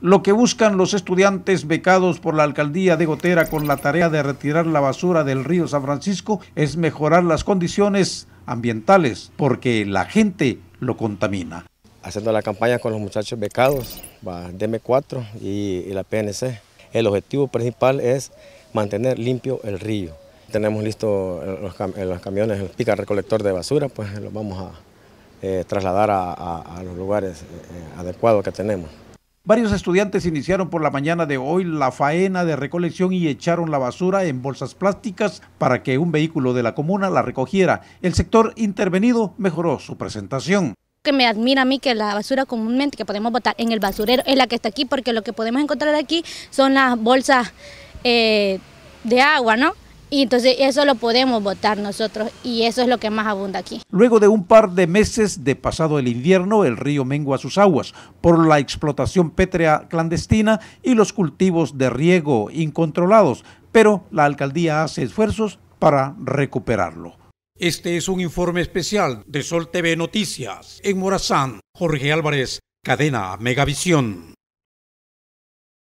lo que buscan los estudiantes becados por la alcaldía de Gotera con la tarea de retirar la basura del río San Francisco es mejorar las condiciones ambientales, porque la gente lo contamina. Haciendo la campaña con los muchachos becados, DM4 y, la PNC, el objetivo principal es mantener limpio el río. Tenemos listos los, eh, los, camiones, el pica recolector de basura, pues los vamos a eh, trasladar a, los lugares eh, adecuados que tenemos. Varios estudiantes iniciaron por la mañana de hoy la faena de recolección y echaron la basura en bolsas plásticas para que un vehículo de la comuna la recogiera. El sector intervenido mejoró su presentación que me admira a mí que la basura comúnmente que podemos botar en el basurero es la que está aquí, porque lo que podemos encontrar aquí son las bolsas eh, de agua, ¿no? Y entonces eso lo podemos votar nosotros y eso es lo que más abunda aquí. Luego de un par de meses de pasado el invierno, el río mengua sus aguas por la explotación pétrea clandestina y los cultivos de riego incontrolados, pero la alcaldía hace esfuerzos para recuperarlo. Este es un informe especial de Sol TV Noticias en Morazán, Jorge Álvarez, cadena Megavisión.